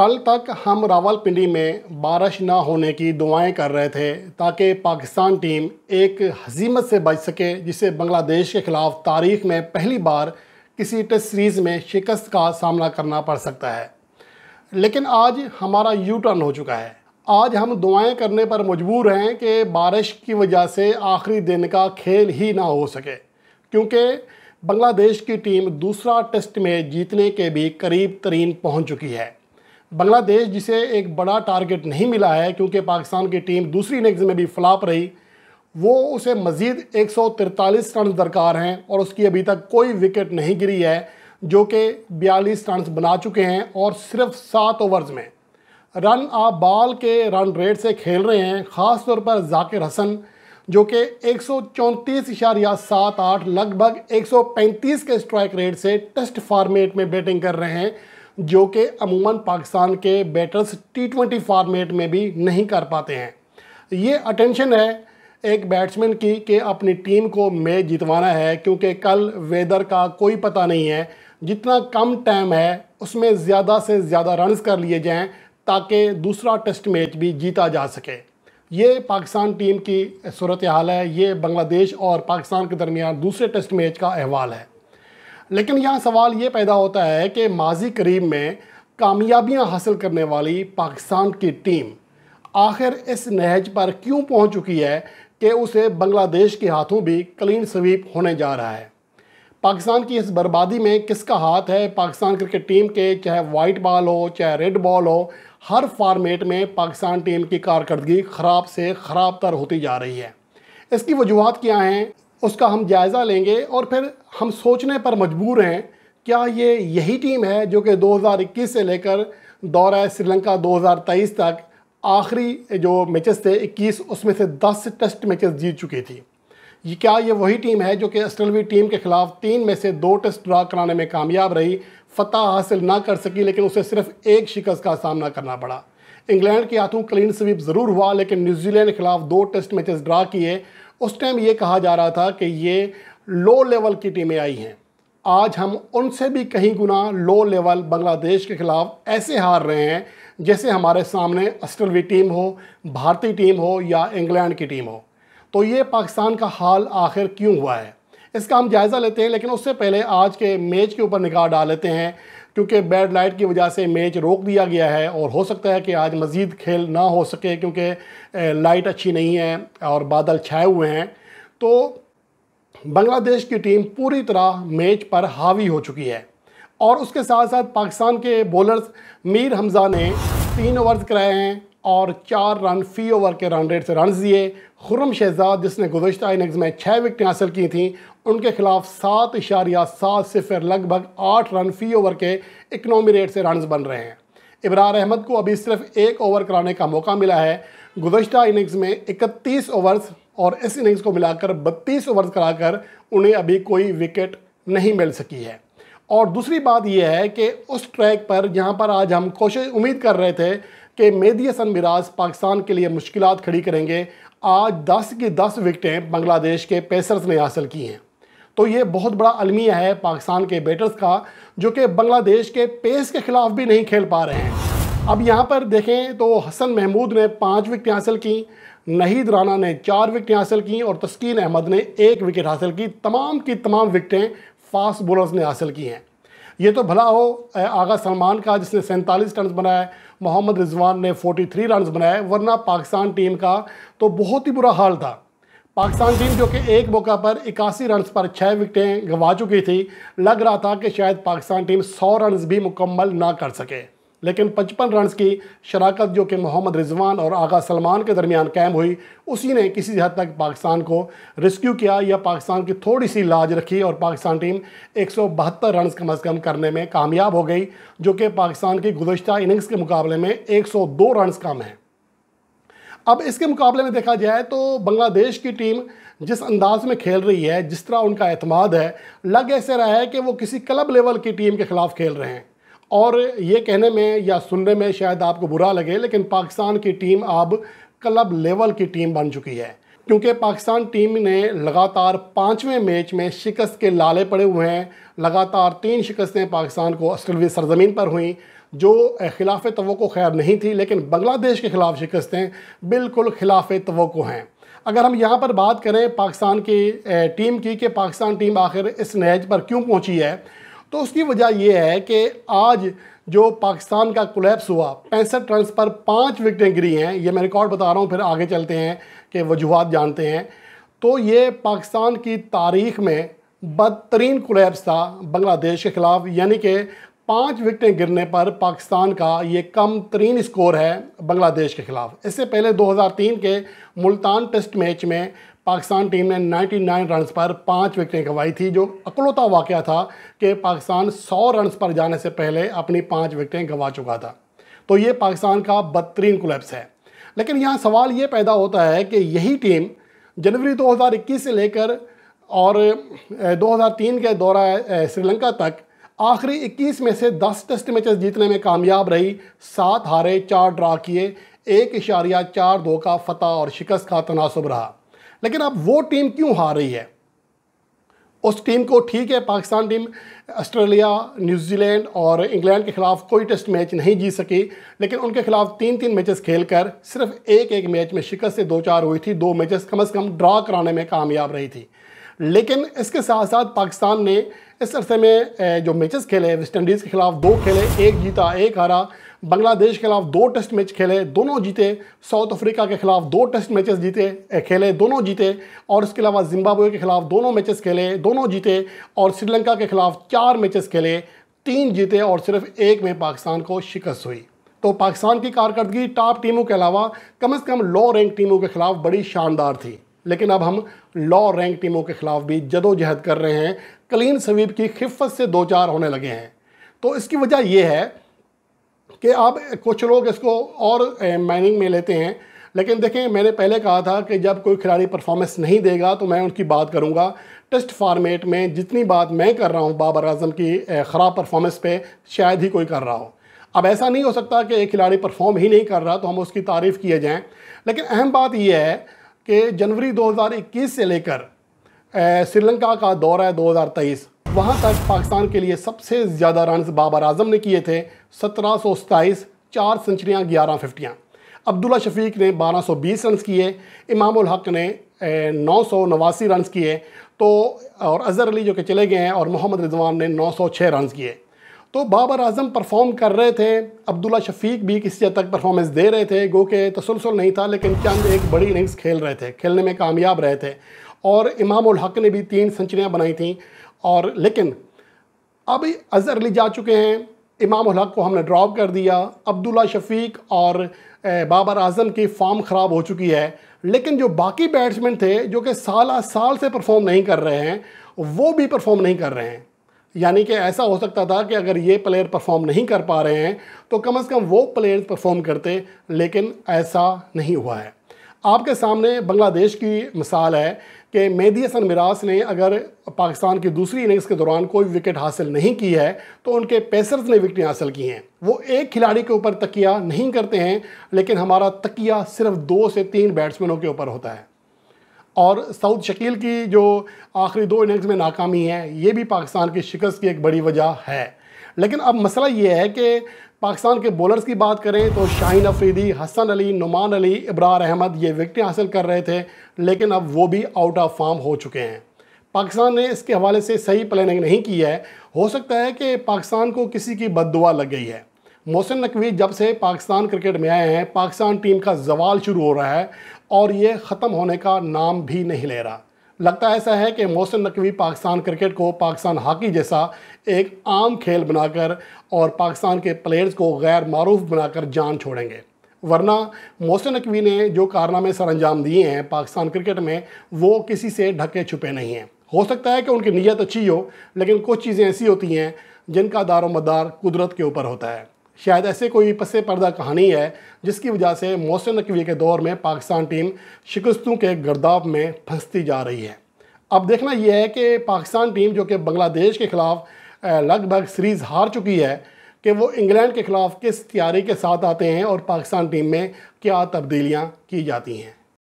कल तक हम रावलपिंडी में बारिश ना होने की दुआएं कर रहे थे ताकि पाकिस्तान टीम एक हजीमत से बच सके जिसे बांग्लादेश के ख़िलाफ़ तारीख में पहली बार किसी टेस्ट सीरीज़ में शिकस्त का सामना करना पड़ सकता है लेकिन आज हमारा यू टर्न हो चुका है आज हम दुआएं करने पर मजबूर हैं कि बारिश की वजह से आखिरी दिन का खेल ही ना हो सके क्योंकि बांग्लादेश की टीम दूसरा टेस्ट में जीतने के भी करीब तरीन पहुंच चुकी है बांग्लादेश जिसे एक बड़ा टारगेट नहीं मिला है क्योंकि पाकिस्तान की टीम दूसरी इनिंग्स में भी फ्लाप रही वो उसे मज़ीद एक रन दरकार हैं और उसकी अभी तक कोई विकेट नहीं गिरी है जो कि बयालीस रन बना चुके हैं और सिर्फ सात ओवर्स में रन आप बाल के रन रेट से खेल रहे हैं ख़ास तौर पर जाकिर हसन जो कि एक सौ लगभग 135 के स्ट्राइक रेट से टेस्ट फार्मेट में बैटिंग कर रहे हैं जो कि अमूमन पाकिस्तान के बैटर्स टी ट्वेंटी फार्मेट में भी नहीं कर पाते हैं ये अटेंशन है एक बैट्समैन की कि अपनी टीम को मैच जितवाना है क्योंकि कल वेदर का कोई पता नहीं है जितना कम टाइम है उसमें ज़्यादा से ज़्यादा रन्स कर लिए जाएं ताकि दूसरा टेस्ट मैच भी जीता जा सके ये पाकिस्तान टीम की सूरत हाल है ये बांग्लादेश और पाकिस्तान के दरमियान दूसरे टेस्ट मैच का अहवाल है लेकिन यहाँ सवाल ये पैदा होता है कि माजी करीब में कामयाबियाँ हासिल करने वाली पाकिस्तान की टीम आखिर इस नहज पर क्यों पहुँच चुकी है कि उसे बांग्लादेश के हाथों भी क्लीन स्वीप होने जा रहा है पाकिस्तान की इस बर्बादी में किसका हाथ है पाकिस्तान क्रिकेट टीम के चाहे वाइट बॉल हो चाहे रेड बॉल हो हर फार्मेट में पाकिस्तान टीम की कारकर्दगी ख़राब से ख़राब तर होती जा रही है इसकी वजूहत क्या हैं उसका हम जायज़ा लेंगे और फिर हम सोचने पर मजबूर हैं क्या ये यही टीम है जो कि 2021 से लेकर दौरा श्रीलंका 2023 तक आखिरी जो मैचेस थे 21 उसमें से 10 टेस्ट मैचेस जीत चुकी थी ये क्या ये वही टीम है जो कि ऑस्ट्रेलवी टीम के ख़िलाफ़ तीन में से दो टेस्ट ड्रा कराने में कामयाब रही फतह हासिल ना कर सकी लेकिन उसे सिर्फ एक शिकस्त का सामना करना पड़ा इंग्लैंड के हाथों क्लीन स्वीप ज़रूर हुआ लेकिन न्यूजीलैंड के खिलाफ दो टेस्ट मैचेस ड्रा किए उस टाइम ये कहा जा रहा था कि ये लो लेवल की टीमें आई हैं आज हम उनसे भी कहीं गुना लो लेवल बांग्लादेश के ख़िलाफ़ ऐसे हार रहे हैं जैसे हमारे सामने ऑस्ट्रेलवी टीम हो भारतीय टीम हो या इंग्लैंड की टीम हो तो ये पाकिस्तान का हाल आखिर क्यों हुआ है इसका हम जायज़ा लेते हैं लेकिन उससे पहले आज के मैच के ऊपर निगाह डाल लेते हैं क्योंकि बैड लाइट की वजह से मैच रोक दिया गया है और हो सकता है कि आज मज़ीद खेल ना हो सके क्योंकि लाइट अच्छी नहीं है और बादल छाए हुए हैं तो बांग्लादेश की टीम पूरी तरह मैच पर हावी हो चुकी है और उसके साथ साथ पाकिस्तान के बॉलर्स मीर हमज़ा ने तीन ओवर्स कराए हैं और चार रन फी ओवर के रन रेट से रन दिए खुरम शहजाद जिसने गुजशत इनिंग्स में छः विकटें हासिल की थी उनके खिलाफ सात इशारिया सात सिफर लगभग आठ रन फी ओवर के इकनॉमी रेट से रन बन रहे हैं इबरार अहमद को अभी सिर्फ एक ओवर कराने का मौका मिला है गुजशत इनिंग्स में इकतीस ओवर्स और इस इनिंग्स को मिलाकर बत्तीस ओवर्स कराकर उन्हें अभी कोई विकेट नहीं मिल सकी है और दूसरी बात यह है कि उस ट्रैक पर जहाँ पर आज हम कोशिश उम्मीद कर रहे थे कि मेदी हसन मिराज पाकिस्तान के लिए मुश्किल खड़ी करेंगे आज 10 की 10 विकटें बांग्लादेश के पेसर्स ने हासिल की हैं तो ये बहुत बड़ा अलमिया है पाकिस्तान के बैटर्स का जो कि बांग्लादेश के पेस के ख़िलाफ़ भी नहीं खेल पा रहे हैं अब यहाँ पर देखें तो हसन महमूद ने पाँच विकटें हासिल की नहीद राना ने चार विकटें हासिल की और तस्कीन अहमद ने एक विकेट हासिल की तमाम की तमाम विकटें फास्ट बॉलर्स ने हासिल की हैं ये तो भला हो आगा सलमान का जिसने सैंतालीस रन बनाए मोहम्मद रिजवान ने 43 रन बनाए वरना पाकिस्तान टीम का तो बहुत ही बुरा हाल था पाकिस्तान टीम जो कि एक मौका पर इक्यासी रन पर छः विकटें गंवा चुकी थी लग रहा था कि शायद पाकिस्तान टीम सौ रन भी मुकम्मल ना कर सके लेकिन पचपन रन की शराकत जो कि मोहम्मद रिजवान और आगा सलमान के दरमियान कैम हुई उसी ने किसी हद तक पाकिस्तान को रेस्क्यू किया या पाकिस्तान की थोड़ी सी लाज रखी और पाकिस्तान टीम एक सौ बहत्तर रन कम अज़ कम करने में कामयाब हो गई जो कि पाकिस्तान की गुजशत इनिंग्स के मुकाबले में एक सौ दो रन कम है अब इसके मुकाबले में देखा जाए तो बांग्लादेश की टीम जिस अंदाज में खेल रही है जिस तरह उनका अहतमाद है लग ऐसे रहा है कि वो किसी क्लब लेवल की टीम के ख़िलाफ़ खेल रहे हैं और ये कहने में या सुनने में शायद आपको बुरा लगे लेकिन पाकिस्तान की टीम अब क्लब लेवल की टीम बन चुकी है क्योंकि पाकिस्तान टीम ने लगातार पाँचवें मैच में शिकस्त के लाले पड़े हुए हैं लगातार तीन शिकस्तें पाकिस्तान को ऑस्ट्रेलिया सरजमीन पर हुई जो खिलाफ तो खैर नहीं थी लेकिन बांग्लादेश के ख़िलाफ़ शिकस्तें बिल्कुल खिलाफ तो हैं अगर हम यहाँ पर बात करें पाकिस्तान की टीम की कि पाकिस्तान टीम आखिर इस नहज पर क्यों पहुँची है तो उसकी वजह यह है कि आज जो पाकिस्तान का कोलेप्स हुआ पैंसठ रन पर पाँच विकटें गिरी हैं ये मैं रिकॉर्ड बता रहा हूँ फिर आगे चलते हैं कि वजूहत जानते हैं तो ये पाकिस्तान की तारीख में बदतरीन कोलेप्स था बांग्लादेश के ख़िलाफ़ यानी कि पाँच विकटें गिरने पर पाकिस्तान का ये कम तरीन स्कोर है बांग्लादेश के ख़िलाफ़ इससे पहले 2003 के मुल्तान टेस्ट मैच में पाकिस्तान टीम ने 99 रन्स पर पाँच विकटें गंवाई थी जो अकलौता वाक़ था कि पाकिस्तान 100 रन्स पर जाने से पहले अपनी पाँच विकटें गंवा चुका था तो ये पाकिस्तान का बदतरीन क्लब्स है लेकिन यहाँ सवाल ये पैदा होता है कि यही टीम जनवरी दो से लेकर और दो के दौरा श्रीलंका तक आखिरी 21 में से 10 टेस्ट मैचेस जीतने में कामयाब रही सात हारे चार ड्रा किए एक इशारिया चार दो का फतह और शिकस्त का तनासब रहा लेकिन अब वो टीम क्यों हार रही है उस टीम को ठीक है पाकिस्तान टीम ऑस्ट्रेलिया न्यूजीलैंड और इंग्लैंड के खिलाफ कोई टेस्ट मैच नहीं जीत सकी लेकिन उनके खिलाफ तीन तीन मैचेस खेलकर सिर्फ एक एक मैच में शिकस्त से दो चार हुई थी दो मैचेस कम अज़ कम ड्रा कराने में कामयाब रही थी लेकिन इसके साथ साथ पाकिस्तान ने इस अरसे में जो मैचेस खेले वेस्ट इंडीज़ के खिलाफ दो खेले एक जीता एक हारा बांग्लादेश के खिलाफ दो टेस्ट मैच खेले दोनों जीते साउथ अफ्रीका के खिलाफ दो टेस्ट मैचेस जीते खेले दोनों जीते और इसके अलावा जिम्बाब्वे के खिलाफ दोनों मैचेस खेले दोनों जीते और श्रीलंका के खिलाफ चार मैचेस खेले तीन जीते और सिर्फ एक में पाकिस्तान को शिकस्त हुई तो पाकिस्तान की कारकर्दगी टॉप टीमों के अलावा कम अज़ कम लो रैंक टीमों के खिलाफ बड़ी शानदार थी लेकिन अब हम लॉ रैंक टीमों के खिलाफ भी जदोजहद कर रहे हैं क्लीन स्वीप की खिफत से दो चार होने लगे हैं तो इसकी वजह यह है कि अब कुछ लोग इसको और माइनिंग में लेते हैं लेकिन देखें मैंने पहले कहा था कि जब कोई खिलाड़ी परफॉर्मेंस नहीं देगा तो मैं उनकी बात करूंगा टेस्ट फार्मेट में जितनी बात मैं कर रहा हूं बाबर आजम की ख़राब परफॉर्मेंस पे शायद ही कोई कर रहा हो अब ऐसा नहीं हो सकता कि एक खिलाड़ी परफॉर्म ही नहीं कर रहा तो हम उसकी तारीफ़ किए जाएँ लेकिन अहम बात यह है कि जनवरी 2021 से लेकर श्रीलंका का दौरा है 2023 वहां तक पाकिस्तान के लिए सबसे ज़्यादा रन बाबर आजम ने किए थे सत्रह सौ सताईस चार सेंचुरियाँ ग्यारह फिफ्टियाँ अब्दुल्ला शफीक ने 1220 रन किए इमाम हक ने नौ सौ नवासी रन किए तो और अज़हर अली जो कि चले गए हैं और मोहम्मद रिजवान ने 906 रन किए तो बाबर आजम परफॉर्म कर रहे थे अब्दुल्ला शफीक भी किसी हद तक परफॉर्मेंस दे रहे थे गो के तसलसल नहीं था लेकिन चंद एक बड़ी इनिंग्स खेल रहे थे खेलने में कामयाब रहे थे और इमाम हक ने भी तीन सेंचुरियाँ बनाई थी और लेकिन अब अजहर अली जा चुके हैं इमाम हक को हमने ड्रॉप कर दिया अब्दुल्ला शफीक और बाबर आजम की फॉर्म ख़राब हो चुकी है लेकिन जो बाकी बैट्समैन थे जो कि साल साल से परफॉर्म नहीं कर रहे हैं वो भी परफॉर्म नहीं कर रहे हैं यानी कि ऐसा हो सकता था कि अगर ये प्लेयर परफॉर्म नहीं कर पा रहे हैं तो कम से कम वो प्लेयर्स परफॉर्म करते लेकिन ऐसा नहीं हुआ है आपके सामने बांग्लादेश की मिसाल है कि मेहदी हसन मिराज ने अगर पाकिस्तान की दूसरी इनिंग्स के दौरान कोई विकेट हासिल नहीं की है तो उनके पेसर्स ने विकटें हासिल की हैं वो एक खिलाड़ी के ऊपर तकिया नहीं करते हैं लेकिन हमारा तकिया सिर्फ दो से तीन बैट्समैनों के ऊपर होता है और सऊद शकील की जो आखिरी दो इनिंग्स में नाकामी है ये भी पाकिस्तान की शिकस्त की एक बड़ी वजह है लेकिन अब मसला ये है कि पाकिस्तान के बॉलर्स की बात करें तो शाहीन अफरीदी हसन अली नुमान अली इब्रार अहमद ये विकटें हासिल कर रहे थे लेकिन अब वो भी आउट ऑफ फॉर्म हो चुके हैं पाकिस्तान ने इसके हवाले से सही प्लानिंग नहीं की है हो सकता है कि पाकिस्तान को किसी की बददुआ लग गई है मोहसिन नकवी जब से पाकिस्तान क्रिकेट में आए हैं पाकिस्तान टीम का जवाल शुरू हो रहा है और ये ख़त्म होने का नाम भी नहीं ले रहा लगता ऐसा है कि मोहसिन नकवी पाकिस्तान क्रिकेट को पाकिस्तान हॉकी जैसा एक आम खेल बनाकर और पाकिस्तान के प्लेयर्स को गैर मरूफ बनाकर जान छोड़ेंगे वरना मोहसिन नकवी ने जो कारनामे सर अंजाम दिए हैं पाकिस्तान क्रिकेट में वो किसी से ढके छुपे नहीं हैं हो सकता है कि उनकी नीयत अच्छी हो लेकिन कुछ चीज़ें ऐसी होती हैं जिनका दारोमदार कुदरत के ऊपर होता है शायद ऐसे कोई पस पर्दा कहानी है जिसकी वजह से मौसम नकवी के दौर में पाकिस्तान टीम शिकस्तों के गर्दाब में फंसती जा रही है अब देखना यह है कि पाकिस्तान टीम जो कि बांग्लादेश के ख़िलाफ़ लगभग सीरीज़ हार चुकी है कि वो इंग्लैंड के ख़िलाफ़ किस तैयारी के साथ आते हैं और पाकिस्तान टीम में क्या तब्दीलियाँ की जाती हैं